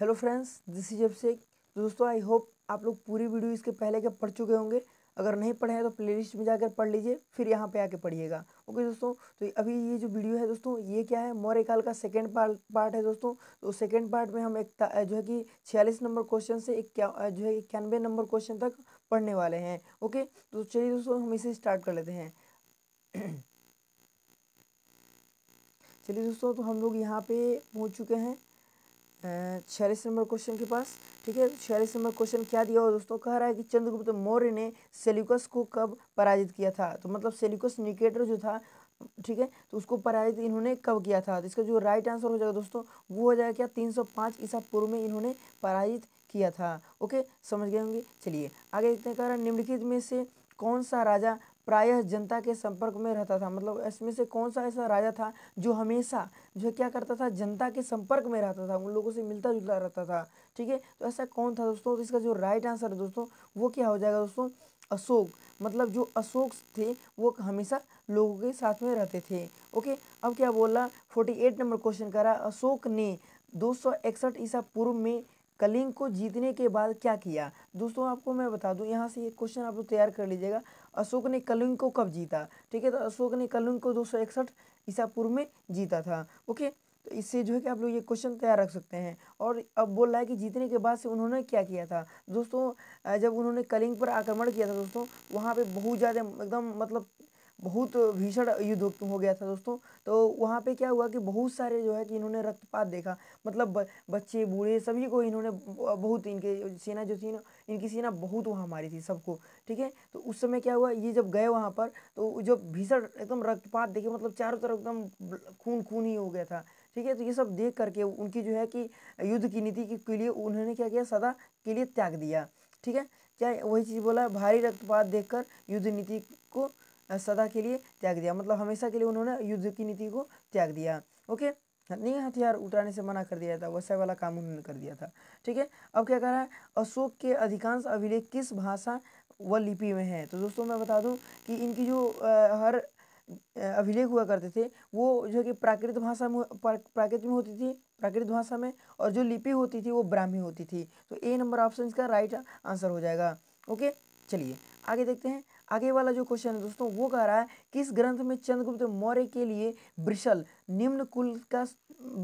hello friends this is Abhishek दोस्तों I hope आप लोग पूरी वीडियो इसके पहले के पढ़ चुके होंगे अगर नहीं पढ़े हैं तो प्लेलिस्ट में जाकर पढ़ लीजिए फिर यहाँ पे आके पढ़िएगा ओके दोस्तों तो अभी ये जो वीडियो है दोस्तों ये क्या है मौर्य काल का सेकेंड पार्ट पार्ट है दोस्तों तो सेकेंड पार्ट में हम एक जो है कि छियालीस नंबर क्वेश्चन से एक क्या जो है इक्यानवे नंबर क्वेश्चन तक पढ़ने वाले हैं ओके तो चलिए दोस्तों हम इसे स्टार्ट कर लेते हैं चलिए दोस्तों तो हम लोग यहाँ पे पहुँच चुके हैं छियालीस नंबर क्वेश्चन के पास ठीक है छियालीस नंबर क्वेश्चन क्या दिया हो दोस्तों कह रहा है कि चंद्रगुप्त मौर्य ने सेल्यूकस को कब पराजित किया था तो मतलब सेल्यूकस निकेटर जो था ठीक है तो उसको पराजित इन्होंने कब किया था तो इसका जो राइट आंसर हो जाएगा दोस्तों वो हो जाएगा क्या 305 ईसा पूर्व में इन्होंने पराजित किया था ओके समझ गए होंगे चलिए आगे देखते हैं कह रहा निम्नलिखित में से कौन सा राजा प्रायः जनता के संपर्क में रहता था मतलब इसमें से कौन सा ऐसा राजा था जो हमेशा जो क्या करता था जनता के संपर्क में रहता था उन लोगों से मिलता जुलता रहता था ठीक है तो ऐसा कौन था दोस्तों तो इसका जो राइट आंसर है दोस्तों वो क्या हो जाएगा दोस्तों अशोक मतलब जो अशोक थे वो हमेशा लोगों के साथ में रहते थे ओके अब क्या बोला फोर्टी एट नंबर क्वेश्चन करा अशोक ने दो सौ इकसठ ईसा पूर्व में कलिंग को जीतने के बाद क्या किया दोस्तों आपको मैं बता दूं यहाँ से ये क्वेश्चन आप लोग तैयार कर लीजिएगा अशोक ने कलिंग को कब जीता ठीक है तो अशोक ने कलिंग को दो सौ इकसठ ईसा पूर्व में जीता था ओके तो इससे जो है कि आप लोग ये क्वेश्चन तैयार रख सकते हैं और अब बोल रहा है कि जीतने के बाद से उन्होंने क्या किया था दोस्तों जब उन्होंने कलिंग पर आक्रमण किया था दोस्तों वहाँ पे बहुत ज़्यादा एकदम मतलब बहुत भीषण युद्ध हो गया था दोस्तों तो वहाँ पे क्या हुआ कि बहुत सारे जो है कि इन्होंने रक्तपात देखा मतलब बच्चे बूढ़े सभी को इन्होंने बहुत इनके सेना जो थी ना इनकी सेना बहुत वहाँ मारी थी सबको ठीक है तो उस समय क्या हुआ ये जब गए वहाँ पर तो जब भीषण एकदम रक्तपात देखे मतलब चारों तरफ एकदम खून खून ही हो गया था ठीक है तो ये सब देख करके उनकी जो है कि युद्ध की नीति के लिए उन्होंने क्या किया सदा के लिए त्याग दिया ठीक है क्या वही चीज़ बोला भारी रक्तपात कर युद्ध नीति को सदा के लिए त्याग दिया मतलब हमेशा के लिए उन्होंने युद्ध की नीति को त्याग दिया ओके नहीं हथियार उठाने से मना कर दिया था वैसा वाला काम उन्होंने कर दिया था ठीक है अब क्या कह रहा है अशोक के अधिकांश अभिलेख किस भाषा व लिपि में है तो दोस्तों मैं बता दूं कि इनकी जो आ, हर अभिलेख हुआ करते थे वो जो कि प्राकृत भाषा में प्राकृत में होती थी प्राकृत भाषा में और जो लिपि होती थी वो ब्राह्मी होती थी तो ए नंबर ऑप्शन इसका राइट आंसर हो जाएगा ओके चलिए आगे देखते हैं आगे वाला जो क्वेश्चन है दोस्तों वो कह रहा है कि इस ग्रंथ में चंद्रगुप्त मौर्य के लिए ब्रिशल निम्न कुल का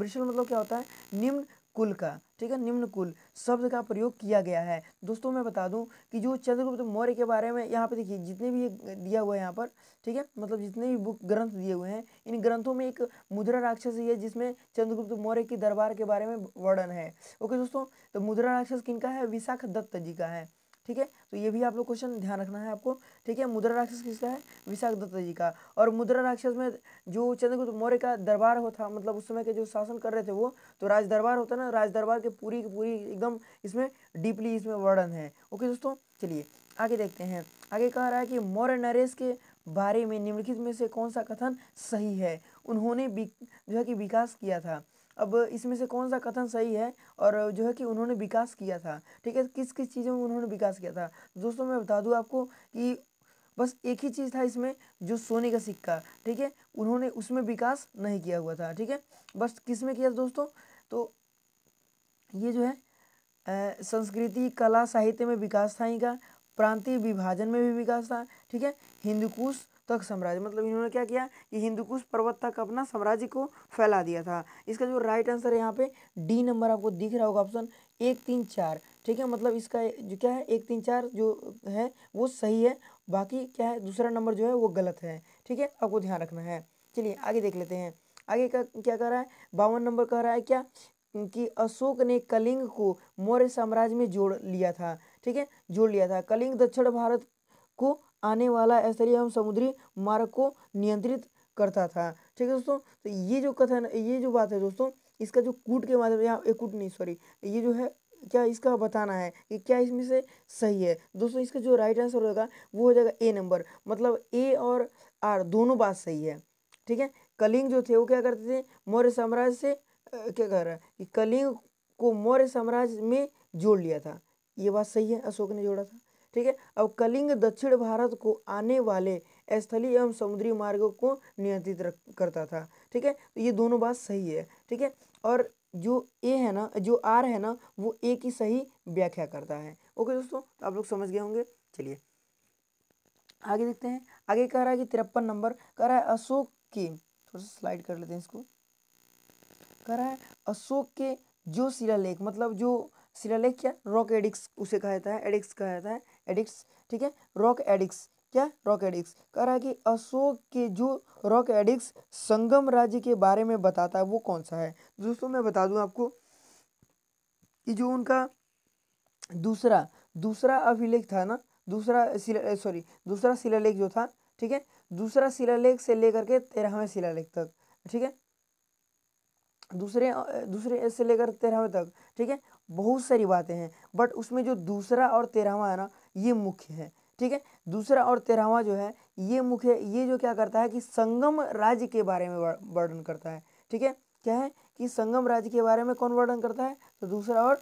ब्रिशल मतलब क्या होता है निम्न कुल का ठीक है निम्न कुल शब्द का प्रयोग किया गया है दोस्तों मैं बता दूं कि जो चंद्रगुप्त मौर्य के बारे में यहाँ पे देखिए जितने भी ये दिया हुआ है यहाँ पर ठीक है मतलब जितने भी बुक ग्रंथ दिए हुए हैं इन ग्रंथों में एक मुद्रा राक्षस ही है जिसमें चंद्रगुप्त मौर्य के दरबार के बारे में वर्णन है ओके दोस्तों तो मुद्रा राक्षस किन है विशाख दत्त जी का है ठीक है तो ये भी आप लोग क्वेश्चन ध्यान रखना है आपको ठीक है मुद्रा राक्षस किसका है विशाख दत्त जी का और मुद्रा राक्षस में जो चंद्रगुप्त मौर्य का दरबार होता मतलब उस समय के जो शासन कर रहे थे वो तो राज दरबार होता ना राज दरबार के पूरी की पूरी एकदम इसमें डीपली इसमें वर्णन है ओके दोस्तों चलिए आगे देखते हैं आगे कह रहा है कि मौर्य नरेश के बारे में निम्नलिखित में से कौन सा कथन सही है उन्होंने जो है कि विकास किया था अब इसमें से कौन सा कथन सही है और जो है कि उन्होंने विकास किया था ठीक है किस किस चीज़ों में उन्होंने विकास किया था दोस्तों मैं बता दूँ आपको कि बस एक ही चीज़ था इसमें जो सोने का सिक्का ठीक है उन्होंने उसमें विकास नहीं किया हुआ था ठीक है बस किस में किया दोस्तों तो ये जो है संस्कृति कला साहित्य में विकास था इनका प्रांतीय विभाजन में भी विकास था ठीक है हिंदूकुश तक साम्राज्य मतलब इन्होंने क्या किया कि हिंदुकुश पर्वत तक अपना साम्राज्य को फैला दिया था इसका जो राइट आंसर है यहाँ पे डी नंबर आपको दिख रहा होगा ऑप्शन एक तीन चार ठीक है मतलब इसका जो क्या है एक तीन चार जो है वो सही है बाकी क्या है दूसरा नंबर जो है वो गलत है ठीक है आपको ध्यान रखना है चलिए आगे देख लेते हैं आगे का क्या कह रहा है बावन नंबर कह रहा है क्या कि अशोक ने कलिंग को मौर्य साम्राज्य में जोड़ लिया था ठीक है जोड़ लिया था कलिंग दक्षिण भारत को आने वाला है एवं हम समुद्री मार्ग को नियंत्रित करता था ठीक है दोस्तों तो ये जो कथन ये जो बात है दोस्तों इसका जो कूट के माध्यम यहाँ कूट नहीं सॉरी ये जो है क्या इसका बताना है कि क्या इसमें से सही है दोस्तों इसका जो राइट आंसर होगा वो हो जाएगा ए नंबर मतलब ए और आर दोनों बात सही है ठीक है कलिंग जो थे वो क्या करते थे मौर्य साम्राज्य से क्या कह रहा है कि कलिंग को मौर्य साम्राज्य में जोड़ लिया था ये बात सही है अशोक ने जोड़ा था ठीक है अब कलिंग दक्षिण भारत को आने वाले स्थलीय एवं समुद्री मार्गों को नियंत्रित करता था ठीक है तो ये दोनों बात सही है ठीक है और जो ए है ना जो आर है ना वो ए की सही व्याख्या करता है ओके दोस्तों तो आप लोग समझ गए होंगे चलिए आगे देखते हैं आगे कह रहा है कि तिरपन नंबर कह रहा है अशोक के थोड़ा सा स्लाइड कर लेते हैं इसको कह रहा है अशोक के जो शिलालेख मतलब जो शिलालेख क्या रॉक एडिक्स उसे कहा जाता है एडिक्स कहा जाता है एडिक्स ठीक है रॉक एडिक्स क्या रॉक एडिक्स कह रहा है कि अशोक के जो रॉक एडिक्स संगम राज्य के बारे में बताता है वो कौन सा है दोस्तों मैं बता दूं आपको कि जो उनका दूसरा दूसरा अभिलेख था ना दूसरा सॉरी दूसरा शिलालेख जो था ठीक है दूसरा शिलालेख से लेकर के तेरहवें शिलालेख तक ठीक है दूसरे दूसरे से लेकर तेरहवें तक ठीक है बहुत सारी बातें हैं बट उसमें जो दूसरा और तेरहवा है ना ये मुख्य है ठीक है दूसरा और तेरहवा जो है ये मुख्य ये जो क्या करता है कि संगम राज्य के बारे में वर्णन करता है ठीक है क्या है कि संगम राज्य के बारे में कौन वर्णन करता है तो दूसरा और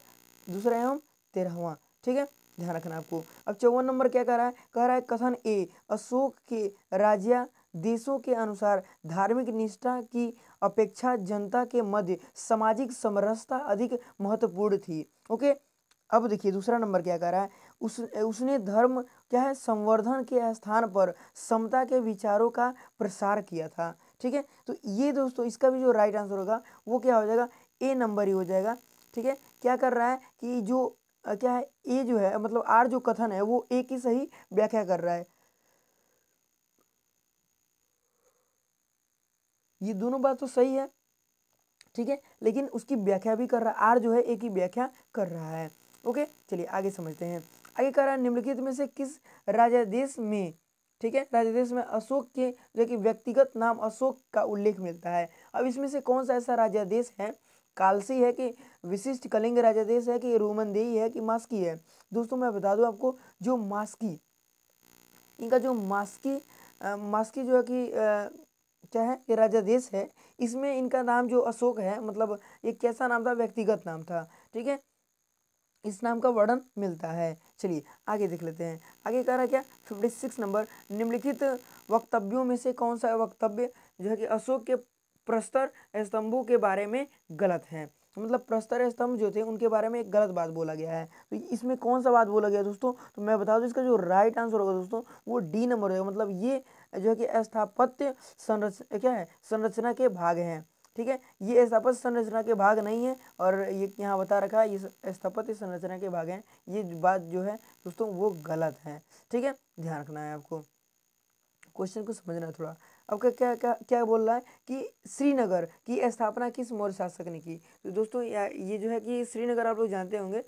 दूसरा एवं तेरहवा ठीक है ध्यान रखना आपको अब चौवन नंबर क्या कह रहा है कह रहा है कथन ए अशोक के राज्य देशों के अनुसार धार्मिक निष्ठा की अपेक्षा जनता के मध्य सामाजिक समरसता अधिक महत्वपूर्ण थी ओके अब देखिए दूसरा नंबर क्या कह रहा है उस उसने धर्म क्या है संवर्धन के स्थान पर समता के विचारों का प्रसार किया था ठीक है तो ये दोस्तों इसका भी जो राइट आंसर होगा वो क्या हो जाएगा ए नंबर ही हो जाएगा ठीक है क्या कर रहा है कि जो क्या है ए जो है मतलब आर जो कथन है वो ए की सही व्याख्या कर रहा है ये दोनों बात तो सही है ठीक है लेकिन उसकी व्याख्या भी कर रहा है आर जो है ए की व्याख्या कर रहा है ओके चलिए आगे समझते हैं आगे कह रहा है निम्नलिखित में से किस राजादेश में ठीक है राजादेश में अशोक के जो कि व्यक्तिगत नाम अशोक का उल्लेख मिलता है अब इसमें से कौन सा ऐसा राजादेश है कालसी है कि विशिष्ट कलिंग राजादेश है कि रोमनदेही है कि मास्की है दोस्तों मैं बता दूं आपको जो मास्की इनका जो मास्की आ, मास्की जो है कि क्या है ये राजादेश है इसमें इनका नाम जो अशोक है मतलब ये कैसा नाम था व्यक्तिगत नाम था ठीक है इस नाम का वर्णन मिलता है चलिए आगे देख लेते हैं आगे कह रहा है क्या फिफ्टी सिक्स नंबर निम्नलिखित वक्तव्यों में से कौन सा वक्तव्य जो है कि अशोक के प्रस्तर स्तंभों के बारे में गलत है तो मतलब प्रस्तर स्तंभ जो थे उनके बारे में एक गलत बात बोला गया है तो इसमें कौन सा बात बोला गया दोस्तों तो मैं बता दूँ इसका जो राइट आंसर होगा दोस्तों वो डी नंबर होगा मतलब ये जो है कि स्थापत्य संरचना क्या है संरचना के भाग हैं ठीक है ये स्थापत्य संरचना के भाग नहीं है और ये यहाँ बता रखा है ये स्थापत्य संरचना के भाग हैं ये बात जो है दोस्तों वो गलत है ठीक है ध्यान रखना है आपको क्वेश्चन को समझना थोड़ा अब क्या क्या क्या क्या बोल रहा है कि श्रीनगर की स्थापना किस मौर्य शासक ने की तो दोस्तों ये जो है कि श्रीनगर आप लोग जानते होंगे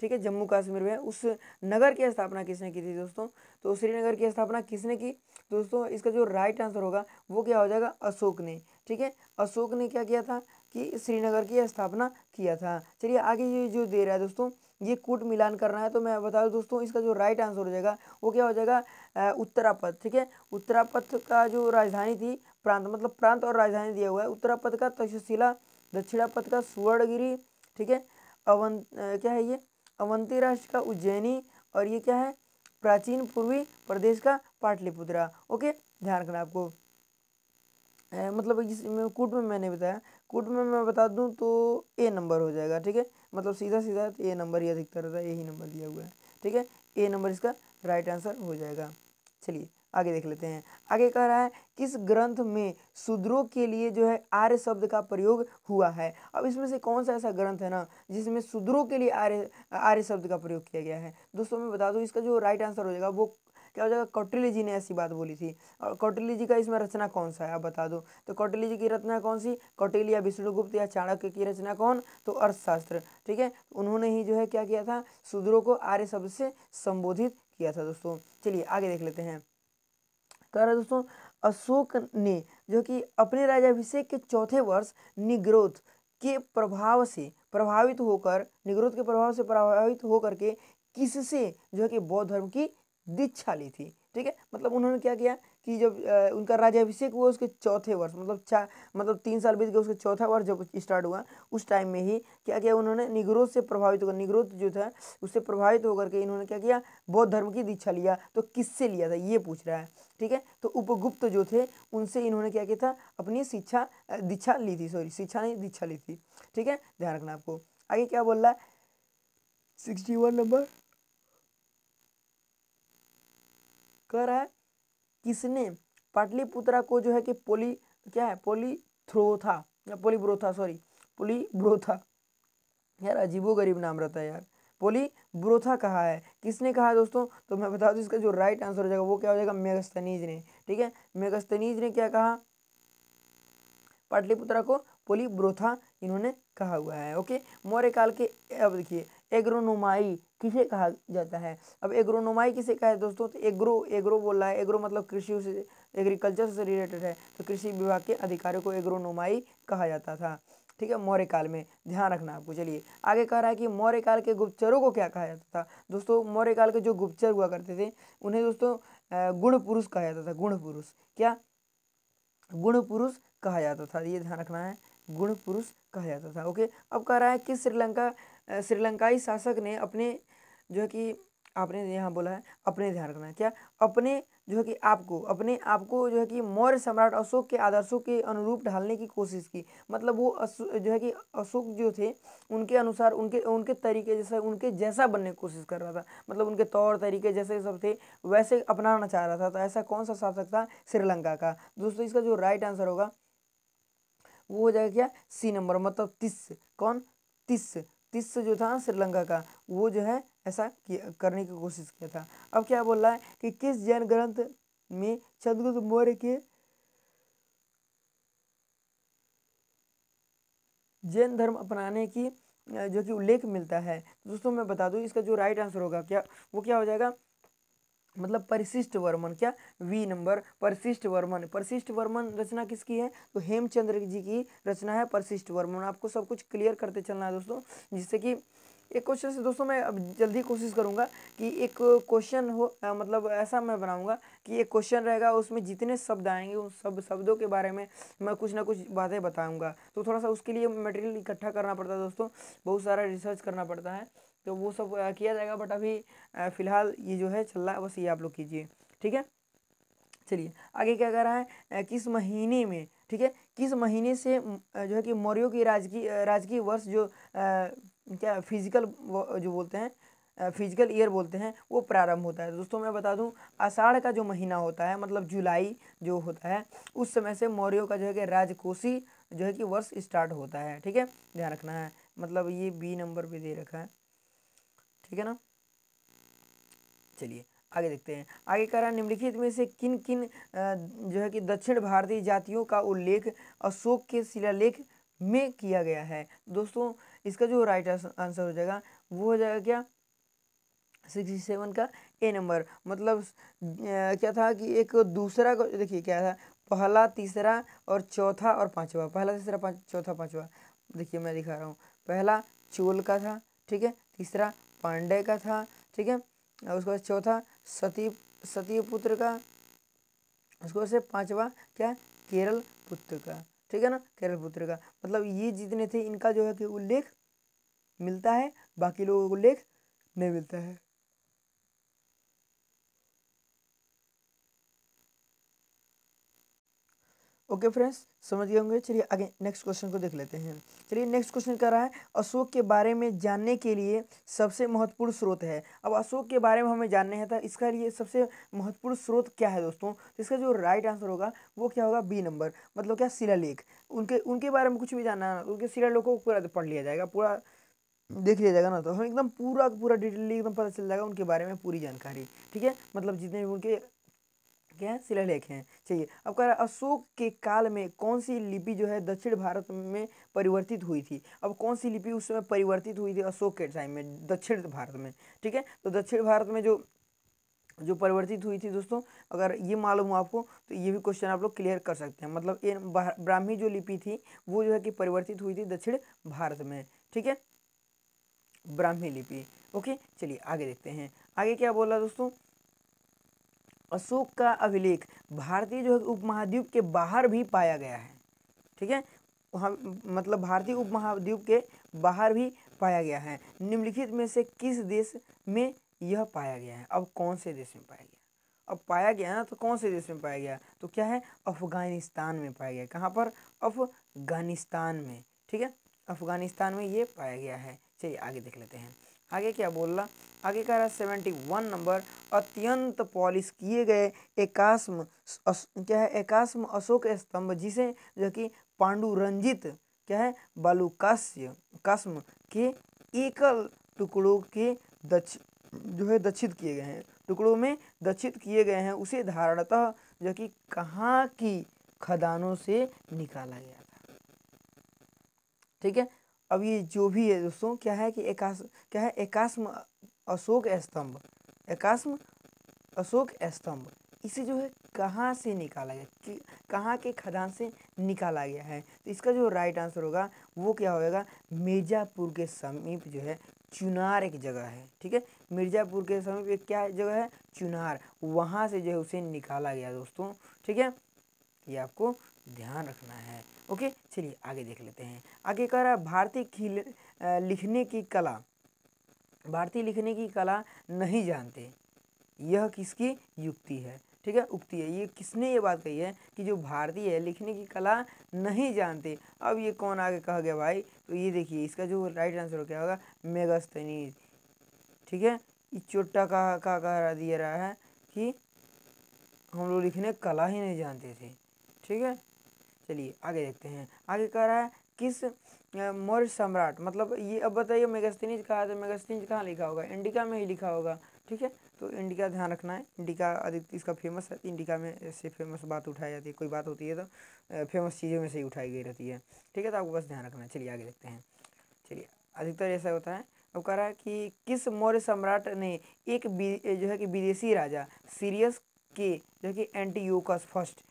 ठीक है जम्मू कश्मीर में उस नगर की स्थापना किसने की थी दोस्तों तो श्रीनगर की स्थापना किसने की दोस्तों इसका जो राइट आंसर होगा वो क्या हो जाएगा अशोक ने ठीक है अशोक ने क्या किया था कि श्रीनगर की स्थापना किया था चलिए आगे ये जो दे रहा है दोस्तों ये कूट मिलान करना है तो मैं बता दूँ दोस्तों इसका जो राइट आंसर हो जाएगा वो क्या हो जाएगा उत्तरापथ ठीक है उत्तरापथ का जो राजधानी थी प्रांत मतलब प्रांत और राजधानी दिया हुआ है उत्तरापथ का तक्षशिला दक्षिणापथ का सुवर्णगिरी ठीक है अवंत क्या है ये अवंती राष्ट्र का उज्जैनी और ये क्या है प्राचीन पूर्वी प्रदेश का पाटलिपुत्रा ओके ध्यान रखना आपको मतलब इस कूट में मैंने बताया कूट में मैं बता दूं तो ए नंबर हो जाएगा ठीक है मतलब सीधा सीधा तो ए नंबर ही अधिकतर रहता है यही नंबर दिया हुआ है ठीक है ए नंबर इसका राइट आंसर हो जाएगा चलिए आगे देख लेते हैं आगे कह रहा है किस ग्रंथ में शूद्रों के लिए जो है आर्य शब्द का प्रयोग हुआ है अब इसमें से कौन सा ऐसा ग्रंथ है ना जिसमें शूद्रों के लिए आर्य आर्य शब्द का प्रयोग किया गया है दोस्तों मैं बता दूं इसका जो राइट आंसर हो जाएगा वो क्या हो जाएगा कौटिल्य जी ने ऐसी बात बोली थी और कौटिल्य जी का इसमें रचना कौन सा है आप बता दो तो कौटिल्य जी की रचना कौन सी कौटिल्य या विष्णुगुप्त या चाणक्य की रचना कौन तो अर्थशास्त्र ठीक है उन्होंने ही जो है क्या किया था शूद्रों को आर्य शब्द से संबोधित किया था दोस्तों चलिए आगे देख लेते हैं कह तो रहे दोस्तों अशोक ने जो कि अपने राजाभिषेक के चौथे वर्ष निग्रोथ के प्रभाव से प्रभावित होकर निग्रोध के प्रभाव से प्रभावित होकर के किससे जो है कि बौद्ध धर्म की दीक्षा ली थी ठीक है मतलब उन्होंने क्या किया कि जब उनका राज्याभिषेक हुआ उसके चौथे वर्ष मतलब चार मतलब तीन साल बीत गए उसके चौथा वर्ष जब स्टार्ट हुआ उस टाइम में ही क्या किया उन्होंने निगरोध से प्रभावित होकर निगरोध जो था उससे प्रभावित होकर के इन्होंने क्या किया बौद्ध धर्म की दीक्षा लिया तो किससे लिया था ये पूछ रहा है ठीक है तो उपगुप्त जो थे उनसे इन्होंने क्या किया था अपनी शिक्षा दीक्षा ली थी सॉरी शिक्षा नहीं दीक्षा ली थी ठीक है ध्यान रखना आपको आगे क्या बोल रहा है सिक्सटी वन नंबर कह रहा है किसने पाटलिपुत्रा को जो है कि पोली क्या है पोली थ्रोथा या ब्रोथा सॉरी पोली ब्रोथा यार अजीबो गरीब नाम रहता है यार पोली ब्रोथा कहा है किसने कहा है दोस्तों तो मैं बता दूँ इसका जो राइट आंसर हो जाएगा वो क्या हो जाएगा मेगस्तनीज ने ठीक है मेगस्तनीज ने क्या कहा पाटलिपुत्रा को पोली ब्रोथा इन्होंने कहा हुआ है ओके मौर्य काल के अब देखिए एग्रोनोमाई किसे कहा जाता है अब एग्रोनोमाई किसे कहा है दोस्तों तो एग्रो एग्रो बोला है एग्रो मतलब कृषि से एग्रीकल्चर से रिलेटेड है तो कृषि विभाग के अधिकारियों को एग्रोनोमाई कहा जाता था ठीक है मौर्य काल में ध्यान रखना आपको चलिए आगे कह रहा है कि मौर्य काल के गुप्तचरों को क्या कहा जाता था दोस्तों मौर्य काल के जो गुप्तचर हुआ करते थे उन्हें दोस्तों गुण पुरुष कहा जाता था गुण पुरुष क्या गुण पुरुष कहा जाता था ये ध्यान रखना है गुण पुरुष कहा जाता था ओके अब कह रहा है कि श्रीलंका श्रीलंकाई शासक ने अपने जो है कि आपने यहाँ बोला है अपने ध्यान रखना है क्या अपने जो है कि आपको अपने आप को जो है कि मौर्य सम्राट अशोक के आदर्शों के अनुरूप ढालने की कोशिश की मतलब वो जो है कि अशोक जो थे उनके अनुसार उनके उनके तरीके जैसे उनके जैसा बनने की कोशिश कर रहा था मतलब उनके तौर तरीके जैसे सब थे वैसे अपनाना चाह रहा था तो ऐसा कौन सा शासक था श्रीलंका का दोस्तों इसका जो राइट आंसर होगा वो हो जाएगा क्या सी नंबर मतलब तीस कौन तीस तीस जो था श्रीलंका का वो जो है ऐसा करने की कोशिश किया था अब क्या बोल रहा है कि किस जैन ग्रंथ में चंद्रगुप्त मौर्य के जैन धर्म अपनाने की जो कि उल्लेख मिलता है दोस्तों मैं बता दूं इसका जो राइट आंसर होगा क्या वो क्या हो जाएगा मतलब परिशिष्ट वर्मन क्या वी नंबर परिशिष्ट वर्मन परिशिष्ट वर्मन रचना किसकी है तो हेमचंद्र जी की रचना है परिशिष्ट वर्मन आपको सब कुछ क्लियर करते चलना है दोस्तों जिससे कि एक क्वेश्चन से दोस्तों मैं अब जल्दी कोशिश करूँगा कि एक क्वेश्चन हो आ, मतलब ऐसा मैं बनाऊँगा कि एक क्वेश्चन रहेगा उसमें जितने शब्द आएंगे उन सब शब्दों के बारे में मैं कुछ ना कुछ बातें बताऊँगा तो थोड़ा सा उसके लिए मटेरियल इकट्ठा करना पड़ता है दोस्तों बहुत सारा रिसर्च करना पड़ता है तो वो सब किया जाएगा बट अभी फ़िलहाल ये जो है चल रहा है बस ये आप लोग कीजिए ठीक है चलिए आगे क्या कह रहा है किस महीने में ठीक है किस महीने से जो है कि मौर्यों की राजकीय राजकीय वर्ष जो क्या फिजिकल जो बोलते हैं फिजिकल ईयर बोलते हैं वो प्रारंभ होता है दोस्तों मैं बता दूं आषाढ़ का जो महीना होता है मतलब जुलाई जो होता है उस समय से मौर्यों का जो है कि राजकोषी जो है कि वर्ष स्टार्ट होता है ठीक है ध्यान रखना है मतलब ये बी नंबर पे दे रखा है ठीक है ना चलिए आगे देखते हैं आगे कह रहा निम्नलिखित में से किन किन जो है कि दक्षिण भारतीय जातियों का उल्लेख अशोक के शिलालेख में किया गया है दोस्तों इसका जो राइट आंसर हो जाएगा वो हो जाएगा क्या सिक्सटी सेवन का ए नंबर मतलब क्या था कि एक दूसरा देखिए क्या था पहला तीसरा और चौथा और पांचवा पहला तीसरा पांच चौथा पांचवा देखिए मैं दिखा रहा हूँ पहला चोल का था ठीक है तीसरा पांडे का था ठीक है उसके बाद चौथा सती सतीपुत्र का उसके बाद से पाँचवा क्या केरल पुत्र का ठीक है ना केरल पुत्र का मतलब ये जितने थे इनका जो है कि उल्लेख मिलता है बाकी लोगों को उल्लेख नहीं मिलता है ओके फ्रेंड्स समझ गए होंगे चलिए आगे नेक्स्ट क्वेश्चन को देख लेते हैं चलिए नेक्स्ट क्वेश्चन कह रहा है अशोक के बारे में जानने के लिए सबसे महत्वपूर्ण स्रोत है अब अशोक के बारे में हमें जानने हैं तो इसका लिए सबसे महत्वपूर्ण स्रोत क्या है दोस्तों तो इसका जो राइट आंसर होगा वो क्या होगा बी नंबर मतलब क्या लेख उनके उनके बारे में कुछ भी जानना है उनके शिलालेख को पूरा पढ़ लिया जाएगा पूरा देख लिया जाएगा ना तो हमें एकदम पूरा पूरा डिटेल एकदम पता चल जाएगा उनके बारे में पूरी जानकारी ठीक है मतलब जितने भी उनके क्या है शिलालेख हैं चलिए अब कह रहा है अशोक के काल में कौन सी लिपि जो है दक्षिण भारत में परिवर्तित हुई थी अब कौन सी लिपि उस समय परिवर्तित हुई थी अशोक के टाइम में दक्षिण भारत में ठीक है तो दक्षिण भारत में जो जो परिवर्तित हुई थी दोस्तों अगर ये मालूम हो आपको तो ये भी क्वेश्चन आप लोग क्लियर कर सकते हैं मतलब ये ब्राह्मी जो लिपि थी वो जो है कि परिवर्तित हुई थी दक्षिण भारत में ठीक है ब्राह्मी लिपि ओके चलिए आगे देखते हैं आगे क्या बोला दोस्तों अशोक का अभिलेख भारतीय जो है उपमहाद्वीप के बाहर भी पाया गया है ठीक है हम मतलब भारतीय उपमहाद्वीप के बाहर भी पाया गया है निम्नलिखित में से किस देश में यह पाया गया है अब कौन से देश में पाया गया अब पाया गया ना तो कौन से देश में पाया गया तो क्या है अफगानिस्तान में पाया गया कहाँ पर अफगानिस्तान में ठीक है अफगानिस्तान में ये पाया गया है चलिए आगे देख लेते हैं आगे क्या बोल रहा आगे कह रहा है सेवेंटी वन नंबर अत्यंत पॉलिश किए गए एकास्म अस, क्या है एकास्म अशोक स्तंभ जिसे जो कि पांडुरंजित क्या है बालुकाश्य कस्म के एकल टुकड़ों के दक्ष जो है दक्षित किए गए हैं टुकड़ों में दक्षित किए गए हैं उसे धारणतः जो कि कहाँ की खदानों से निकाला गया था ठीक है अब ये जो भी है दोस्तों क्या है कि एकाश क्या है एकास्म अशोक स्तंभ एकास्म अशोक स्तंभ इसे जो है कहाँ से निकाला गया कहाँ के खदान से निकाला गया है तो इसका जो राइट आंसर होगा वो क्या होगा मिर्ज़ापुर के समीप जो है चुनार एक जगह है ठीक है मिर्ज़ापुर के समीप एक क्या जगह है चुनार वहाँ से जो है उसे निकाला गया दोस्तों ठीक है ये आपको ध्यान रखना है ओके चलिए आगे देख लेते हैं आगे कह रहा है भारतीय लिखने की कला भारतीय लिखने की कला नहीं जानते यह किसकी युक्ति है ठीक है उक्ति है ये किसने ये बात कही है कि जो भारतीय है लिखने की कला नहीं जानते अब ये कौन आगे कह गया भाई तो ये देखिए इसका जो राइट आंसर क्या होगा मेगास्तनी ठीक है ये चोटा का का कह रहा दिया रहा है कि हम लोग लिखने कला ही नहीं जानते थे ठीक है चलिए आगे देखते हैं आगे कह रहा है किस मौर्य सम्राट मतलब ये अब बताइए मेगास्थनीज कहा तो मेगास्थनीज कहाँ लिखा होगा इंडिका में ही लिखा होगा ठीक है तो इंडिका ध्यान रखना है इंडिका अधिक इसका फेमस है इंडिका में से फेमस बात उठाई जाती है कोई बात होती है तो फेमस चीज़ों में से ही उठाई गई रहती है ठीक है तो आपको बस ध्यान रखना है चलिए आगे देखते हैं चलिए अधिकतर ऐसा होता है अब कह रहा है कि किस मौर्य सम्राट ने एक जो है कि विदेशी राजा सीरियस के जो कि एंटीयोकस फर्स्ट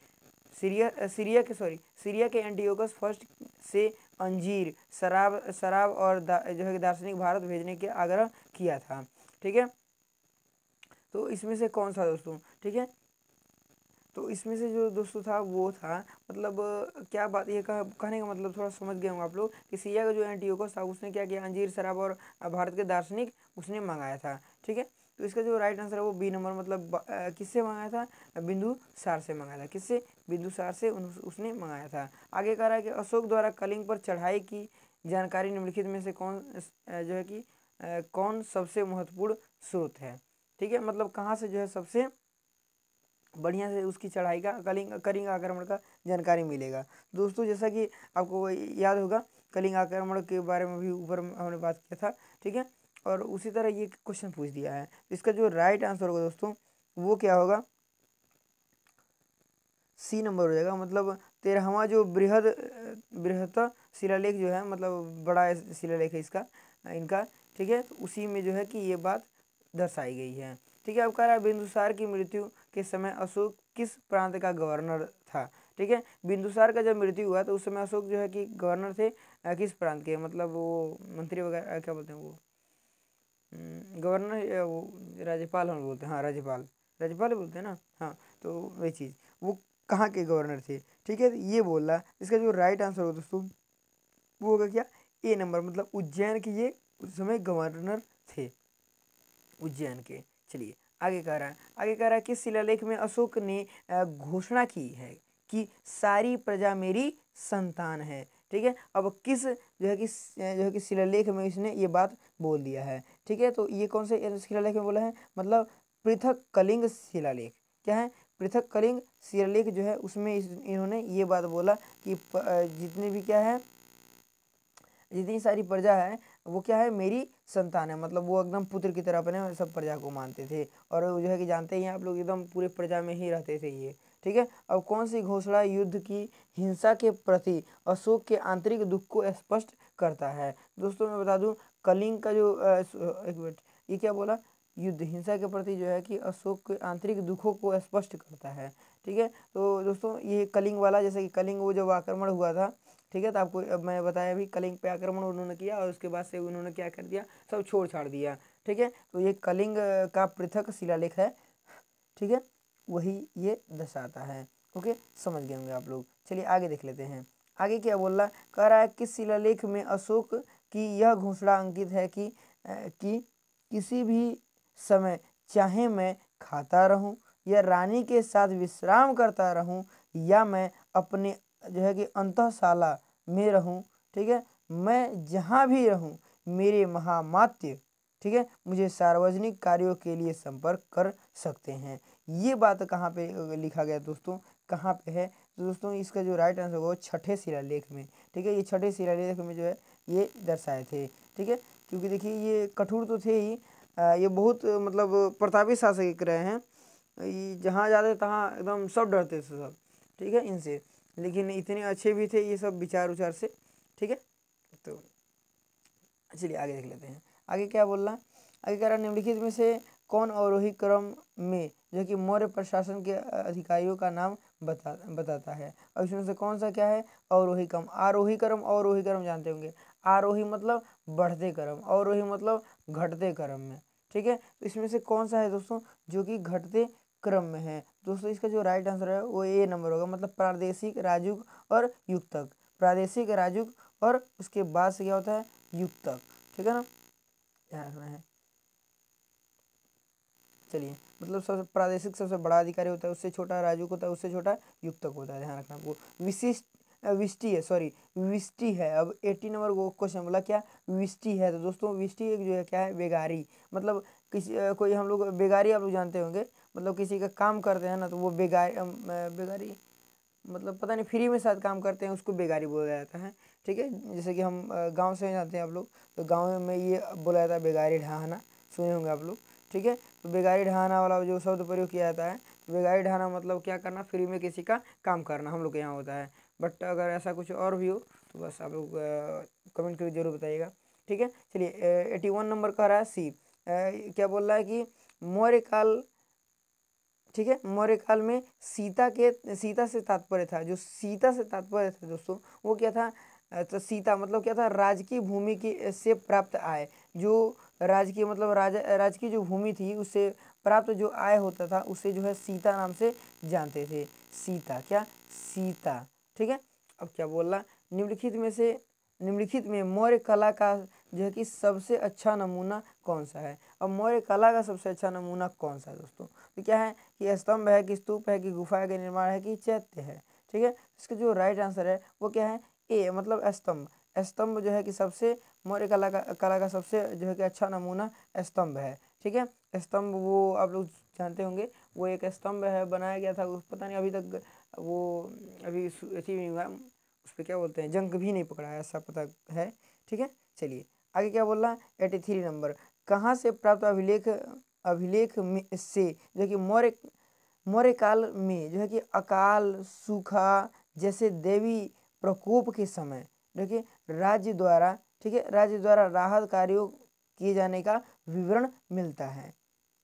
सीरिया सीरिया के सॉरी सीरिया के एंटीओकस फर्स्ट से अंजीर शराब शराब और जो है दार्शनिक भारत भेजने के आग्रह किया था ठीक है तो इसमें से कौन सा दोस्तों ठीक है तो इसमें से जो दोस्तों था वो था मतलब क्या बात ये कह, कहने का मतलब थोड़ा समझ गया हूँ आप लोग कि सीरिया का जो एंटीओकस था उसने क्या किया अंजीर शराब और भारत के दार्शनिक उसने मंगाया था ठीक है तो इसका जो राइट आंसर है वो बी नंबर मतलब किससे मंगाया था बिंदु सार से मंगाया था किससे बिंदुसार से उन, उसने मंगाया था आगे कह रहा है कि अशोक द्वारा कलिंग पर चढ़ाई की जानकारी निम्नलिखित में से कौन जो है कि कौन सबसे महत्वपूर्ण स्रोत है ठीक है मतलब कहाँ से जो है सबसे बढ़िया से उसकी चढ़ाई का कलिंग कलिंग आक्रमण का जानकारी मिलेगा दोस्तों जैसा कि आपको याद होगा कलिंग आक्रमण के बारे में भी ऊपर हमने बात किया था ठीक है और उसी तरह ये क्वेश्चन पूछ दिया है इसका जो राइट आंसर होगा दोस्तों वो क्या होगा सी नंबर हो जाएगा मतलब तेरहवा जो बृहद बृहत शिलालेख जो है मतलब बड़ा शिलालेख है इसका इनका ठीक है तो उसी में जो है कि ये बात दर्शाई गई है ठीक है अब कह रहा है बिंदुसार की मृत्यु के समय अशोक किस प्रांत का गवर्नर था ठीक है बिंदुसार का जब मृत्यु हुआ तो उस समय अशोक जो है कि गवर्नर थे किस प्रांत के मतलब वो मंत्री वगैरह क्या बोलते हैं वो हम्म, गवर्नर वो राज्यपाल हम बोलते हैं हाँ राज्यपाल राज्यपाल बोलते हैं ना हाँ तो वही चीज़ वो कहाँ के गवर्नर थे ठीक है तो ये बोल रहा इसका जो राइट आंसर होगा दोस्तों वो होगा क्या ए नंबर मतलब उज्जैन के ये उस समय गवर्नर थे उज्जैन के चलिए आगे कह रहा है आगे कह रहा है कि शिलालेख में अशोक ने घोषणा की है कि सारी प्रजा मेरी संतान है ठीक है अब किस जो है कि जो है कि शिलालेख में इसने ये बात बोल दिया है ठीक है तो ये कौन से शिलालेख में बोला है मतलब पृथक कलिंग शिलालेख क्या है पृथक कलिंग शिलालेख जो है उसमें इन्होंने ये बात बोला कि जितने भी क्या है जितनी सारी प्रजा है वो क्या है मेरी संतान है मतलब वो एकदम पुत्र की तरह अपने सब प्रजा को मानते थे और जो है कि जानते ही आप लोग एकदम पूरे प्रजा में ही रहते थे ये ठीक है अब कौन सी घोषणा युद्ध की हिंसा के प्रति अशोक के आंतरिक दुख को स्पष्ट करता है दोस्तों मैं बता दूं कलिंग का जो एक मिनट ये क्या बोला युद्ध हिंसा के प्रति जो है कि अशोक के आंतरिक दुखों को स्पष्ट करता है ठीक है तो दोस्तों ये कलिंग वाला जैसे कि कलिंग वो जब आक्रमण हुआ था ठीक है तो आपको अब मैं बताया भी कलिंग पे आक्रमण उन्होंने किया और उसके बाद से उन्होंने क्या कर दिया सब छोड़ छाड़ दिया ठीक है तो ये कलिंग का पृथक शिलालेख है ठीक है वही ये दर्शाता है ओके समझ गए होंगे आप लोग चलिए आगे देख लेते हैं आगे क्या बोल रहा कह रहा है किस शिलालेख में अशोक कि यह घोषणा अंकित है कि कि किसी भी समय चाहे मैं खाता रहूं या रानी के साथ विश्राम करता रहूं या मैं अपने जो है कि अंतशाला में रहूं ठीक है मैं जहाँ भी रहूं मेरे महामात्य ठीक है मुझे सार्वजनिक कार्यों के लिए संपर्क कर सकते हैं ये बात कहाँ पे लिखा गया दोस्तों कहाँ पे है दोस्तों इसका जो राइट आंसर होगा वो छठे शिलालेख में ठीक है ये छठे शिलालेख में जो है ये दर्शाए थे ठीक है क्योंकि देखिए ये कठोर तो थे ही ये बहुत मतलब प्रतापी शासक रहे हैं ये जहाँ जाते तहाँ एकदम सब डरते थे सब ठीक है इनसे लेकिन इतने अच्छे भी थे ये सब विचार उचार से ठीक है तो चलिए आगे देख लेते हैं आगे क्या बोल है आगे कह रहा निम्नलिखित में से कौन अवरोही क्रम में जो कि मौर्य प्रशासन के अधिकारियों का नाम बता बताता है और इसमें से कौन सा क्या है अवरोही क्रम आरोही क्रम अवरोही क्रम जानते होंगे आरोही मतलब बढ़ते क्रम अवरोही मतलब घटते क्रम में ठीक है तो इसमें से कौन सा है दोस्तों जो कि घटते क्रम में है दोस्तों इसका जो राइट आंसर है वो ए नंबर होगा मतलब प्रादेशिक राजुक और युक्तक प्रादेशिक राजुक और उसके बाद से क्या होता है युक्तक ठीक है ना ध्यान रखना है चलिए मतलब सबसे प्रादेशिक सबसे बड़ा अधिकारी होता है उससे छोटा राजुक होता है उससे छोटा युक्तक होता है ध्यान रखना आपको विशिष्ट विस्टी है सॉरी विस्टी है अब एट्टी नंबर क्वेश्चन बोला क्या विस्टी है तो दोस्तों विस्टी एक जो है क्या है बेगारी मतलब किसी कोई हम लोग बेगारी आप लोग जानते होंगे मतलब किसी का काम करते हैं ना तो वो बेगारी बेगारी मतलब पता नहीं फ्री में साथ काम करते हैं उसको बेगारी बोला जाता है ठीक है जैसे कि हम गांव से जाते हैं आप लोग तो गांव में ये बोला जाता है बेगारी ढहाना सुने होंगे आप लोग ठीक है तो बेगारी ढहाना वाला जो शब्द प्रयोग किया जाता है तो बेगारी ढहाना मतलब क्या करना फ्री में किसी का काम करना हम लोग के यहाँ होता है बट अगर ऐसा कुछ और भी हो तो बस आप लोग कमेंट करके जरूर बताइएगा ठीक है चलिए एटी वन नंबर कह रहा है सी क्या बोल रहा है कि मौर्य काल ठीक है मौर्य काल में सीता के सीता से तात्पर्य था जो सीता से तात्पर्य था दोस्तों वो क्या था तो सीता मतलब क्या था राजकीय भूमि की से प्राप्त आय जो राजकीय मतलब राजा राजकीय जो भूमि थी उससे प्राप्त जो आय होता था उसे जो है सीता नाम से जानते थे सीता क्या सीता ठीक है अब क्या बोल रहा निम्नलिखित में से निम्नलिखित में मौर्य कला का जो है कि सबसे अच्छा नमूना कौन सा है अब मौर्य कला का सबसे अच्छा नमूना कौन सा है दोस्तों तो क्या है कि स्तंभ है कि स्तूप है कि गुफा है निर्माण है कि चैत्य है ठीक है इसका जो राइट आंसर है वो क्या है ए मतलब स्तंभ स्तंभ जो है कि सबसे मौर्य कला का कला का सबसे जो है कि अच्छा नमूना स्तंभ है ठीक है स्तंभ वो आप लोग जानते होंगे वो एक स्तंभ है बनाया गया था पता नहीं अभी तक वो अभी अथी नहीं हुआ उस पर क्या बोलते हैं जंक भी नहीं पकड़ा है ऐसा पता है ठीक है चलिए आगे क्या बोल रहा है एटी थ्री नंबर कहाँ से प्राप्त अभिलेख अभिलेख में से जो कि मौर्य मौर्य काल में जो है कि अकाल सूखा जैसे देवी प्रकोप के समय जो कि राज्य द्वारा ठीक है राज्य द्वारा राहत कार्यों किए जाने का विवरण मिलता है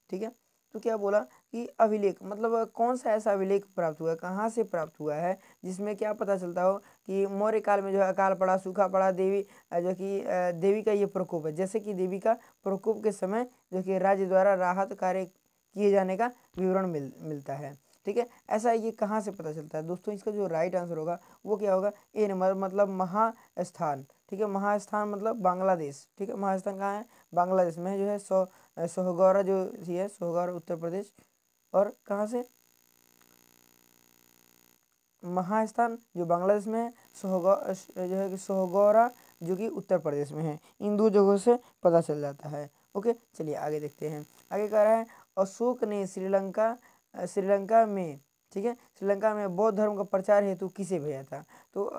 ठीक है तो क्या बोला कि अभिलेख मतलब कौन सा ऐसा अभिलेख प्राप्त हुआ है कहाँ से प्राप्त हुआ है जिसमें क्या पता चलता हो कि मौर्य काल में जो है अकाल पड़ा सूखा पड़ा देवी जो कि देवी का ये प्रकोप है जैसे कि देवी का प्रकोप के समय जो कि राज्य द्वारा राहत कार्य किए जाने का विवरण मिल मिलता है ठीक है ऐसा ये कहाँ से पता चलता है दोस्तों इसका जो राइट आंसर होगा वो क्या होगा ए नंबर मतलब महास्थान ठीक है महास्थान मतलब बांग्लादेश ठीक है महास्थान कहाँ है बांग्लादेश में जो है सो सोहगौरा जो है सोहगौरा उत्तर प्रदेश और कहाँ से महास्थान जो बांग्लादेश में है सोहगा जो है कि सोहगौरा जो कि उत्तर प्रदेश में है इन दो जगहों से पता चल जाता है ओके चलिए आगे देखते हैं आगे कह रहा है अशोक ने श्रीलंका श्रीलंका में ठीक है श्रीलंका में बौद्ध धर्म का प्रचार हेतु किसे भेजा था तो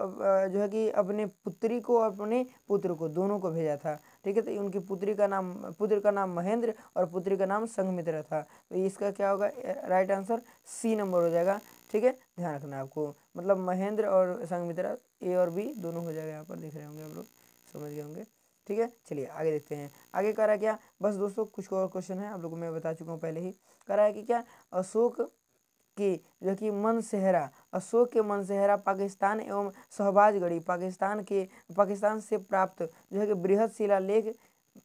जो है कि अपने पुत्री को अपने पुत्र को दोनों को भेजा था ठीक है तो उनकी पुत्री का नाम पुत्र का नाम महेंद्र और पुत्री का नाम संघमित्र था तो इसका क्या होगा राइट आंसर सी नंबर हो जाएगा ठीक है ध्यान रखना आपको मतलब महेंद्र और संघमित्रा ए और बी दोनों हो जाएगा यहाँ पर देख रहे होंगे आप लोग समझ गए होंगे ठीक है चलिए आगे देखते हैं आगे करा रहा क्या बस दोस्तों कुछ और क्वेश्चन है आप लोगों को मैं बता चुका हूँ पहले ही करा रहा है कि क्या अशोक के जो कि मनसेहरा अशोक के मनसेहरा पाकिस्तान एवं शहबाजगढ़ी पाकिस्तान के पाकिस्तान से प्राप्त जो है कि बृहद शिला लेख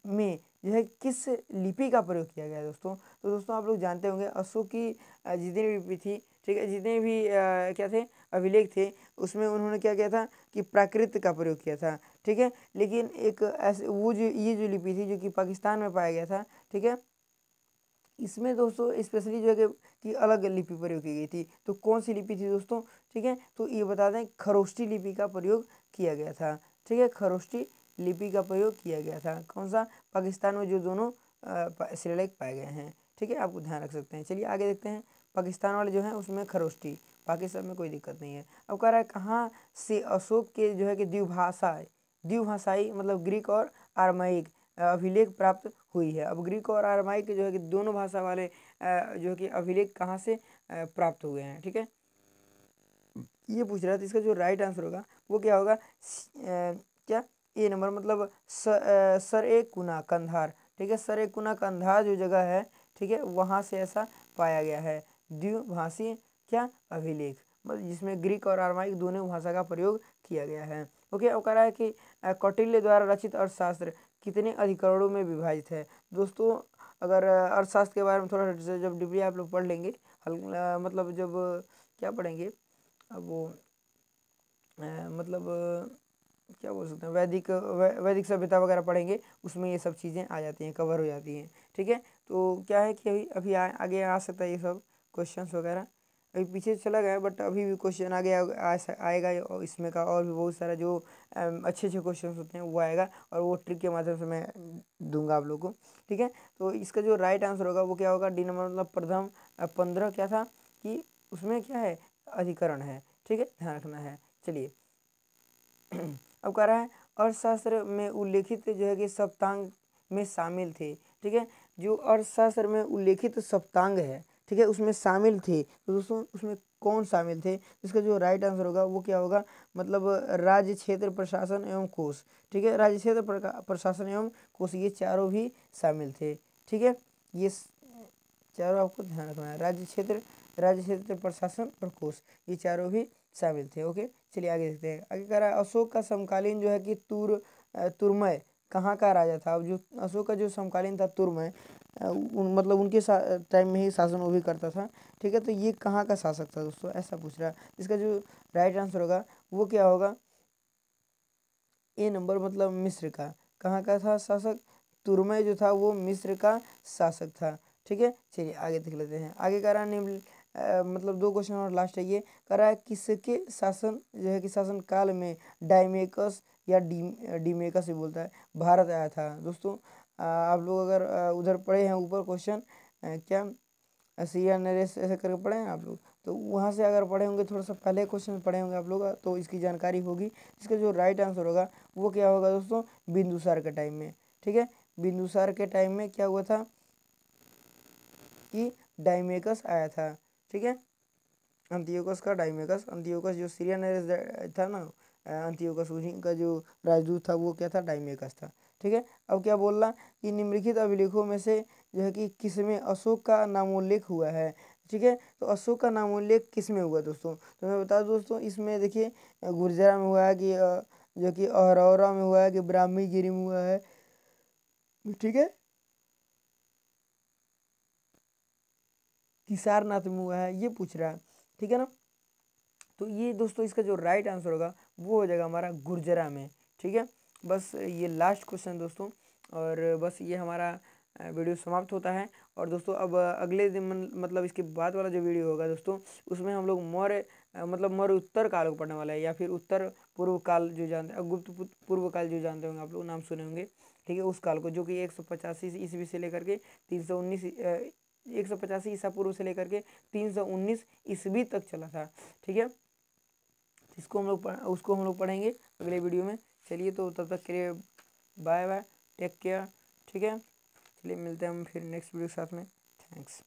में जो है किस लिपि का प्रयोग किया गया दोस्तों तो दोस्तों आप लोग जानते होंगे अशोक की जितनी भी लिपि थी ठीक है जितने भी आ, क्या थे अभिलेख थे उसमें उन्होंने क्या किया था कि प्राकृत का प्रयोग किया था ठीक है लेकिन एक ऐसे वो जो ये जो लिपि थी जो कि पाकिस्तान में पाया गया था ठीक है इसमें दोस्तों स्पेशली जो है कि अलग लिपि प्रयोग की गई थी तो कौन सी लिपि थी दोस्तों ठीक है तो ये बता दें खरोष्टी लिपि का प्रयोग किया गया था ठीक है खरोष्टी लिपि का प्रयोग किया गया था कौन सा पाकिस्तान में जो दोनों शिलालेख पाए गए हैं ठीक है आपको ध्यान रख सकते हैं चलिए आगे देखते हैं पाकिस्तान वाले जो हैं उसमें खरोष्टी पाकिस्तान में कोई दिक्कत नहीं है अब कह रहा है कहाँ से अशोक के जो है कि द्विभाषा द्विभाषाई मतलब ग्रीक और आरमाइक अभिलेख प्राप्त हुई है अब ग्रीक और आरमाई के जो है कि दोनों भाषा वाले जो है कि अभिलेख कहाँ से प्राप्त हुए हैं ठीक है ये पूछ रहा था इसका जो राइट आंसर होगा वो क्या होगा क्या ए नंबर मतलब स, सर ए कुना कंधार ठीक है सर ए कुना कंधार जो जगह है ठीक है वहाँ से ऐसा पाया गया है द्विभाषी क्या अभिलेख मतलब जिसमें ग्रीक और आरमाइक दोनों भाषा का प्रयोग किया गया है ओके अब कह रहा है कि कौटिल्य द्वारा रचित अर्थशास्त्र कितने अधिकरणों में विभाजित है दोस्तों अगर अर्थशास्त्र के बारे में थोड़ा जब डिब्री आप लोग पढ़ लेंगे हल मतलब जब क्या पढ़ेंगे अब वो मतलब क्या बोल सकते हैं वैदिक वै, वैदिक सभ्यता वगैरह पढ़ेंगे उसमें ये सब चीज़ें आ जाती हैं कवर हो जाती हैं ठीक है तो क्या है कि अभी अभी आ, आगे आ सकता है ये सब क्वेश्चंस वगैरह अभी पीछे चला गया बट अभी भी क्वेश्चन आ गया आएगा इसमें का और भी बहुत सारा जो अच्छे अच्छे क्वेश्चन होते हैं वो आएगा और वो ट्रिक के माध्यम से मैं दूंगा आप लोगों को ठीक है तो इसका जो राइट आंसर होगा वो क्या होगा डी नंबर मतलब प्रथम पंद्रह क्या था कि उसमें क्या है अधिकरण है ठीक है ध्यान रखना है चलिए अब कह रहा है अर्थशास्त्र में उल्लेखित जो है कि सप्तांग में शामिल थे ठीक है जो अर्थशास्त्र में उल्लेखित सप्तांग है ठीक है उसमें शामिल थे तो दोस्तों उसमें कौन शामिल थे इसका जो राइट आंसर होगा वो क्या होगा मतलब राज्य क्षेत्र प्रशासन एवं कोष ठीक है राज्य क्षेत्र प्रशासन एवं कोष ये चारों भी शामिल थे ठीक है ये चारों आपको ध्यान रखना है राज्य क्षेत्र राज्य क्षेत्र प्रशासन और कोष ये चारों भी शामिल थे ओके चलिए आगे देखते हैं आगे कह रहा है अशोक का समकालीन जो है कि तुर तुरमय कहाँ का राजा था अब जो अशोक का जो समकालीन था तुरमय उन मतलब उनके टाइम में ही शासन वो भी करता था ठीक है तो ये कहाँ का शासक था दोस्तों ऐसा पूछ रहा है इसका जो राइट आंसर होगा वो क्या होगा ए नंबर मतलब मिस्र का कहाँ का था शासक तुरमय जो था वो मिस्र का शासक था ठीक है चलिए आगे देख लेते हैं आगे कह रहा निम्न मतलब दो क्वेश्चन और लास्ट है ये कह रहा है किसके शासन जो है कि शासन काल में डायमेकस या डी डीमेकस भी बोलता है भारत आया था दोस्तों आप लोग अगर उधर पढ़े हैं ऊपर क्वेश्चन क्या सीरिया नरेश ऐसे करके पढ़े हैं आप लोग तो वहाँ से अगर पढ़े होंगे थोड़ा सा पहले क्वेश्चन पढ़े होंगे आप लोग तो इसकी जानकारी होगी इसका जो राइट आंसर होगा वो क्या होगा दोस्तों बिंदुसार के टाइम में ठीक है बिंदुसार के टाइम में क्या हुआ था कि डाइमेकस आया था ठीक है अंतियोकस का डाइमेकस अंतियोकस जो सीरिया नरेश था ना अंतियोकस उन्हीं का जो राजदूत था वो क्या था डाइमेकस था ठीक है अब क्या बोल रहा कि निम्नलिखित अभिलेखों में से जो है कि किसमें अशोक का नामोल्लेख हुआ है ठीक है तो अशोक का नामोल्लेख किस में हुआ दोस्तों तो मैं बता दोस्तों इसमें देखिए गुर्जरा में हुआ है कि जो कि अहरौरा में हुआ है कि ब्राह्मी गिरी में हुआ है ठीक है किसारनाथ में हुआ है ये पूछ रहा है ठीक है ना तो ये दोस्तों इसका जो राइट आंसर होगा वो हो जाएगा हमारा गुर्जरा में ठीक है बस ये लास्ट क्वेश्चन दोस्तों और बस ये हमारा वीडियो समाप्त होता है और दोस्तों अब अगले दिन मतलब इसके बाद वाला जो वीडियो होगा दोस्तों उसमें हम लोग मौर्य मतलब मौर्य उत्तर काल को पढ़ने वाला है या फिर उत्तर पूर्व काल जो जानते हैं गुप्त पूर्व काल जो जानते होंगे आप लोग नाम सुने होंगे ठीक है उस काल को जो कि एक सौ पचासी ईस्वी से लेकर के तीन सौ उन्नीस एक सौ पचासी ईसा पूर्व से लेकर के तीन सौ उन्नीस ईस्वी तक चला था ठीक है इसको हम लोग उसको हम लोग पढ़ेंगे अगले वीडियो में चलिए तो तब तक के लिए बाय बाय टेक केयर ठीक है चलिए मिलते हैं हम फिर नेक्स्ट वीडियो के साथ में थैंक्स